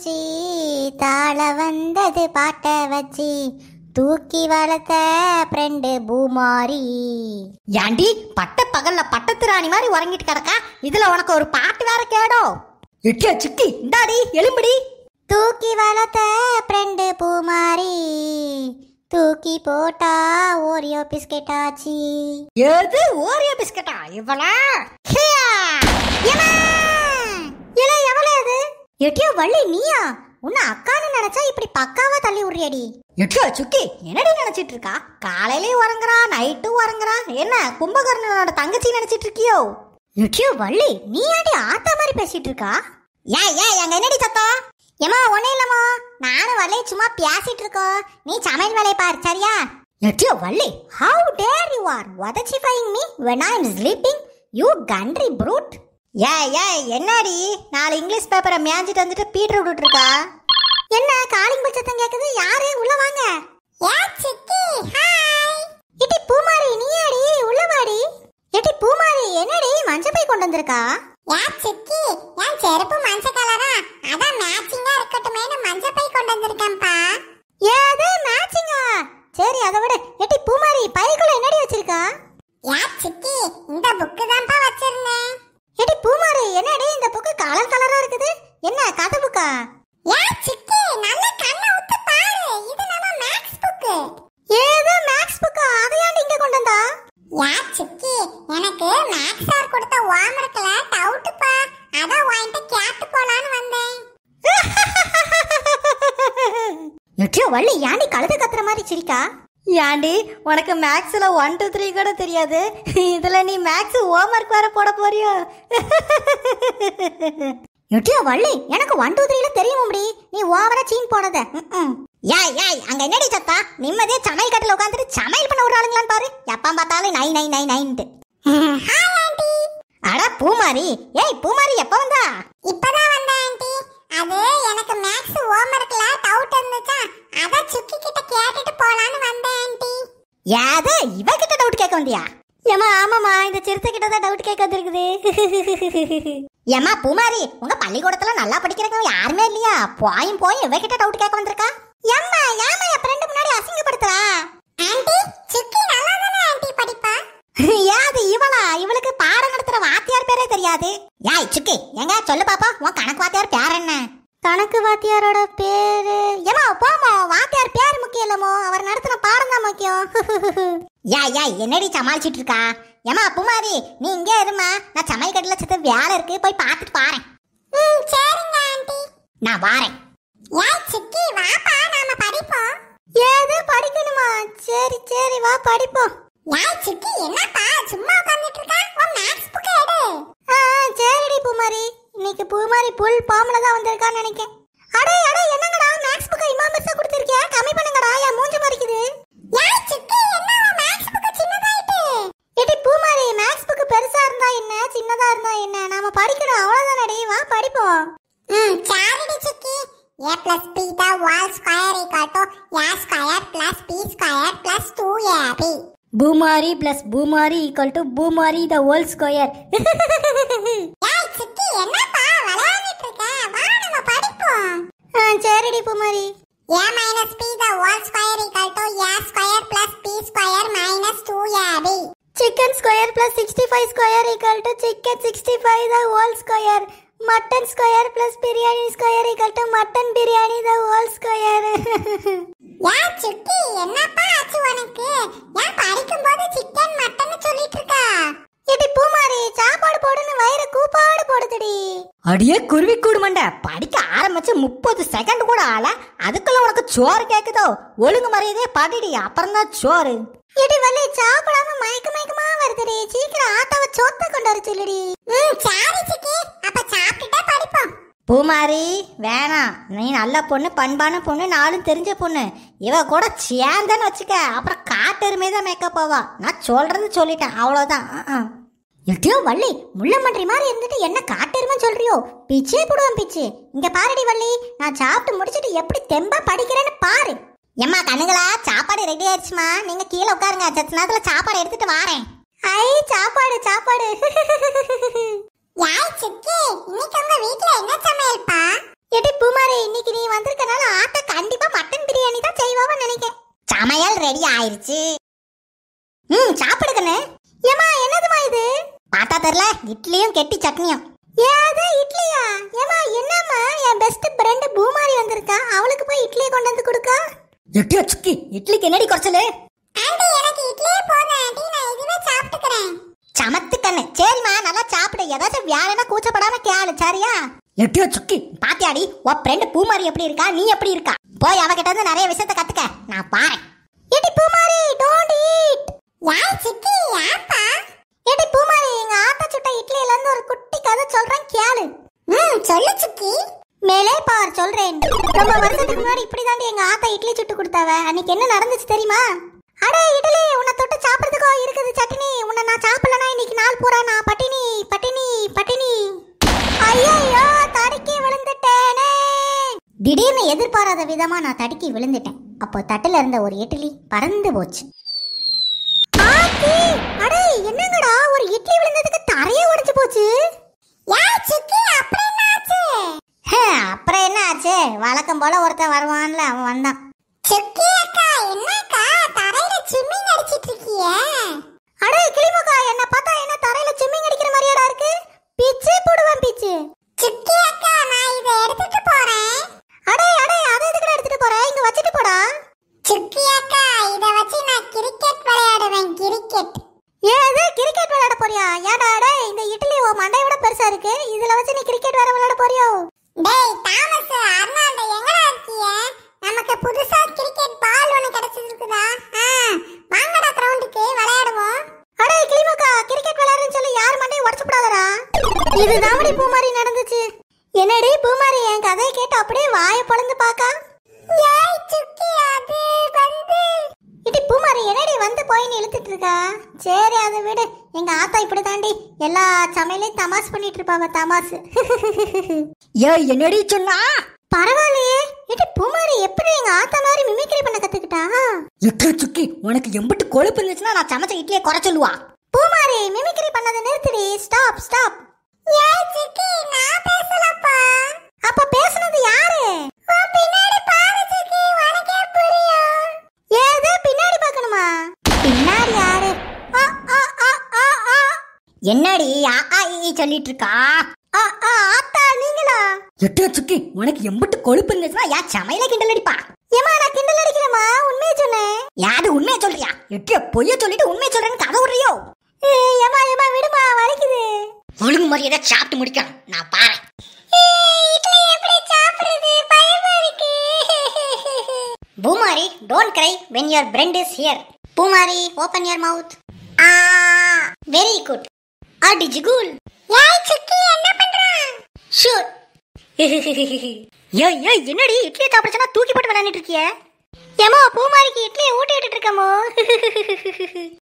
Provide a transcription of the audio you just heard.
வச்சு தாழ வந்தது பாட்டை வச்சு தூக்கி வளர்த்த ஃப்ரெண்டு பூமாரி ஏண்டி பட்ட பகல்ல பட்டத்து ராணி மாதிரி உறங்கிட்டு கிடக்கா இதுல உனக்கு ஒரு பாட்டு வேற கேடோ இட்டியா சிட்டி இந்தாடி எலும்புடி தூக்கி வளர்த்த ஃப்ரெண்டு பூமாரி தூக்கி போட்டா ஓரியோ பிஸ்கெட் ஆச்சு எது ஓரியோ பிஸ்கெட்டா இவளா எட்டியோ வள்ளி நீயா உன்னை அக்கான்னு நினைச்சா இப்படி பக்காவா தள்ளி விடுறியடி எட்டியோ சுக்கி என்னடி நினைச்சிட்டு இருக்கா காலையிலயும் உறங்குறா நைட்டும் உறங்குறா என்ன கும்பகர்ணனோட தங்கச்சி நினைச்சிட்டு இருக்கியோ எட்டியோ வள்ளி நீயாடி ஆடி ஆத்தா மாதிரி பேசிட்டு இருக்கா ஏன் ஏன் எங்க என்னடி சத்தம் ஏமா ஒன்னே இல்லைம்மா நானும் வள்ளி சும்மா பேசிட்டு இருக்கோம் நீ சமையல் வேலையை பாரு சரியா எட்டியோ Valli how dare you are உதச்சி ஃபைங் me when I am sleeping you country brute ஏய் ஏய் என்னடி நாலு இங்கிலீஷ் பேப்பரை மேய்ஞ்சிட்டு வந்துட்டு பீட்டர் விட்டுட்டு என்ன காலிங் பெல் சத்தம் கேக்குது யாரு உள்ள வாங்க ஏ இடி பூமாரி நீயாடி உள்ள வாடி இடி பூமாரி என்னடி மஞ்சள் பை கொண்டு வந்திருக்கா ஏ சித்தி என் செருப்பு மஞ்ச கலரா அதான் மேட்சிங்கா இருக்கட்டும் லுட்ரியோ வள்ளி ஏண்டி கழுத கத்துற மாதிரி சிரிக்கா ஏண்டி உனக்கு மேக்ஸில் ஒன் டூ த்ரீ கூட தெரியாது இதுல நீ மேக்ஸ் ஹோம்ஒர்க் வேற போட போறியோ லுட்ரியோ வள்ளி எனக்கு ஒன் டூ த்ரீல தெரியும் முடி நீ ஓவரா சீன் போனத ஏய் ஏய் அங்க என்னடி சத்தா நிம்மதியே சமையல் கட்டில் உட்காந்துட்டு சமையல் பண்ண விடுறாளுங்களான்னு பாரு எப்போ பார்த்தாலும் நை நை நை நைன்ட்டு அட பூமாரி ஏய் பூமாரி எப்போ வந்தா இப்பதான் வந்தா ஆண்டி அது எனக்கு மேக்ஸ் ஹோம்வொர்க்ல டவுட் இருந்துச்சா அத சுக்கி கிட்ட கேட்டுட்டு போலான்னு வந்தேன் ஆன்ட்டி யாரு இவ கிட்ட டவுட் கேட்க வந்தியா ஏமா ஆமாமா இந்த சிறுத்தை கிட்ட தான் டவுட் கேட்க வந்திருக்குது ஏமா பூமாரி உங்க பள்ளிக்கூடத்துல நல்லா படிக்கிறவங்க யாருமே இல்லையா போயும் போய் இவ கிட்ட டவுட் கேட்க வந்திருக்கா ஏம்மா ஏமா என் ஃப்ரெண்டு முன்னாடி அசிங்கப்படுத்துறா ஆன்ட்டி சுக்கி நல்லா தானே ஆன்ட்டி படிப்பா ஏது இவளா இவளுக்கு பாடம் நடத்துற வாத்தியார் பேரே தெரியாது ஏய் சுக்கி எங்க சொல்லு பாப்பா உன் கணக்கு வாத்தியார் பேர் கணக்கு வாத்தியாரோட பேரு ஏமா போமோ வாத்தியார் பேர் முக்கியம் இல்லமோ அவர் நடத்தின பாடம் தான் முக்கியம் யா யா என்னடி சமாளிச்சிட்டு இருக்கா ஏமா அப்புமாரி நீ இங்கே இருமா நான் சமையல் கட்டில சத்த வேலை இருக்கு போய் பார்த்துட்டு பாறேன் ம் சரிங்க ஆண்டி நான் வாரேன் ஏய் சிக்கி வாப்பா நாம படிப்போம் ஏது படிக்கணுமா சரி சரி வா படிப்போம் ஏய் சிக்கி என்னப்பா சும்மா உட்கார்ந்துட்டு இருக்கா உன் மேக்ஸ் புக் எடு ஆ சரிடி பூமாரி இன்னைக்கு பூமாரி புல் பாம்பல தான் வந்திருக்கான்னு நினைக்கிறேன் அடே அடே என்னங்கடா மேக்ஸ் புக் இம்மா பெருசா கொடுத்திருக்கியா கம்மி பண்ணுங்கடா யா மூஞ்சி மறிக்குது யாய் சித்தி என்ன மேக்ஸ் புக் சின்னதாயிட்டு பூமாரி மேக்ஸ் புக் பெருசா இருந்தா என்ன சின்னதா இருந்தா என்ன நாம படிக்கணும் அவ்வளவுதானடி வா படிப்போம் ம் சாரிடி சித்தி a plus theta wall square equal to a square plus p square plus 2ab Poomari plus Poomari equal to Poomari the whole square ஏய் சிக்கி என்னப்பா விளையாடிட்டு இருக்க வா ஆ சரிடி பூமாரி a minus p the whole square equal to a square plus p square minus 2ab chicken square plus 65 square equal to chicken 65 the whole square mutton square plus biryani square equal to mutton biryani the whole square யா சுட்டி என்னப்பா ஆச்சு உனக்கு ஏன் படிக்கும் போது chicken mutton சொல்லிட்டு இருக்கா ஓடுதுடி அடியே குருவி கூடு மண்ட படிக்க ஆரம்பிச்சு முப்பது செகண்ட் கூட ஆல அதுக்குள்ள உனக்கு சோறு கேக்குதோ ஒழுங்கு மரியாதையே படிடி அப்புறம் தான் சோறு எடி வள்ளி சாப்பிடாம மயக்க மயக்கமா வருதுடி சீக்கிரம் ஆத்தாவ சோத்த கொண்டு வர சொல்லுடி ம் சாரி சிக்கி அப்ப சாப்பிட்டுட்டே படிப்போம் பூமாரி வேணாம் நீ நல்ல பொண்ணு பண்பான பொண்ணு நாளும் தெரிஞ்ச பொண்ணு இவ கூட சேர்ந்தன்னு வச்சுக்க அப்புறம் காட்டெருமே தான் மேக்கப் ஆவா நான் சொல்றது சொல்லிட்டேன் அவ்வளோதான் ஆ எட்டியோ வள்ளி முள்ளமன்றி மாதிரி இருந்துட்டு என்ன காட்டெருமை சொல்றியோ பிச்சே போடுவேன் பிச்சு இங்க பாருடி வள்ளி நான் சாப்பிட்டு முடிச்சிட்டு எப்படி தெம்பா படிக்கிறேன்னு பாரு எம்மா கண்ணுங்களா சாப்பாடு ரெடி ஆயிடுச்சுமா நீங்க கீழே உட்காருங்க சத்து நேரத்துல சாப்பாடு எடுத்துட்டு வாரேன் ஐ சாப்பாடு சாப்பாடு யாய் சிக்கி இன்னைக்கு உங்க வீட்ல என்ன சமையல்பா எடி பூமாரி இன்னைக்கு நீ வந்திருக்கனால ஆத்த கண்டிப்பா மட்டன் பிரியாணி தான் செய்வாவ நினைக்கேன் சமையல் ரெடி ஆயிருச்சு ம் சாப்பிடுங்கண்ணே ஏமா என்னதுமா இது பார்த்தா தெரியல இட்லியும் கெட்டி சட்னியும் ஏது இட்லியா ஏமா என்னம்மா என் பெஸ்ட் ஃப்ரெண்ட் பூமாரி வந்திருக்கா அவளுக்கு போய் இட்லியை கொண்டு வந்து கொடுக்க எட்டியா சுக்கி இட்லிக்கு என்னடி குறைச்சலு ஆண்டி எனக்கு இட்லியே போதும் ஆண்டி நான் இதுவே சாப்பிட்டுக்கிறேன் சமத்து சரிம்மா நல்லா சாப்பிடு ஏதாச்சும் வியாழனா கூச்சப்படாம கேளு சரியா எட்டியா சுக்கி பாத்தியாடி உன் ஃப்ரெண்ட் பூமாரி எப்படி இருக்கா நீ எப்படி இருக்கா போய் அவகிட்ட இருந்து நிறைய விஷயத்த கத்துக்க நான் பாறேன் எட்டி பூமாரி டோன்ட் ஈட் யார் சிக்கி யாப்பா ஏடி பூமாரி எங்க ஆத்தா சுட்ட இட்லியில இருந்து ஒரு குட்டி கதை சொல்றேன் கேளு ம் சொல்லு சிக்கி மேலே பார் சொல்றேன் ரொம்ப வருஷத்துக்கு முன்னாடி இப்படி தாண்டி எங்க ஆத்தா இட்லி சுட்டு கொடுத்தாவ அன்னைக்கு என்ன நடந்துச்சு தெரியுமா அடே இட்லி உன்னை தொட்டு சாப்பிடுறதுக்கோ இருக்குது சட்னி உன்னை நான் சாப்பிடலனா இன்னைக்கு நாள் பூரா நான் பட்டினி பட்டினி பட்டினி ஐயோ தடுக்கி விழுந்துட்டேனே திடீர்னு எதிர்பாராத விதமா நான் தடுக்கி விழுந்துட்டேன் அப்போ தட்டுல இருந்த ஒரு இட்லி பறந்து போச்சு இட்லி விழுந்ததுக்கு தரையே உடைஞ்சு போச்சு அப்புறம் என்ன ஆச்சு வழக்கம் போல ஒருத்தன் வருவான்ல அவன் வந்தான் அடே கிளிமக்கா என்ன பார்த்தா என்ன தரையில சிம்மிங் அடிக்கிற மாதிரியாடா இருக்கு பிச்சு போடுவேன் பிச்சு சுக்கி அக்கா நான் இதை எடுத்துட்டு இதுதான்டி பூமாரி நடந்துச்சு என்னடி பூமாரி என் கதையை கேட்டு அப்படியே வாயை பொழந்து பாக்கா இடி பூமாரி என்னடி வந்து போய் இழுத்துட்டு இருக்கா சரி அதை விடு எங்க ஆத்தா இப்படி எல்லா சமையலையும் தமாஸ் பண்ணிட்டு இருப்பாங்க தமாஸ் ஏ என்னடி சொன்னா பரவாயில்லையே இடி பூமாரி எப்படி எங்க ஆத்தா மாதிரி மிமிக்ரி பண்ண கத்துக்கிட்டா எக்கா சுக்கி உனக்கு எம்பிட்டு கொழுப்பு இருந்துச்சுன்னா நான் சமைச்ச குறை சொல்லுவா பூமாரி மிமிக்ரி பண்ணதை நிறுத்திடி ஸ்டாப் ஸ்டாப் என்னடி இருக்கா நீங்களா உனக்கு இருந்துச்சுன்னா யா சமையல கிண்டல் அடிப்பா கிண்டல் யாரு உண்மையை சொல்றியா சொல்லிட்டு சொல்றேன்னு ஒழுங்கு மரியாதை சாப்பிட்டு முடிக்கணும் நான் பாரு Poomari don't cry when your friend is here Poomari open your mouth very good அடி ஜிகுல் என்ன ஏய் என்னடி இட்லி தூக்கி போட்டு விளையாடிட்டு ஏமா பூமாரிக்கு இட்லியை ஊட்டி விட்டுட்டு இருக்கமோ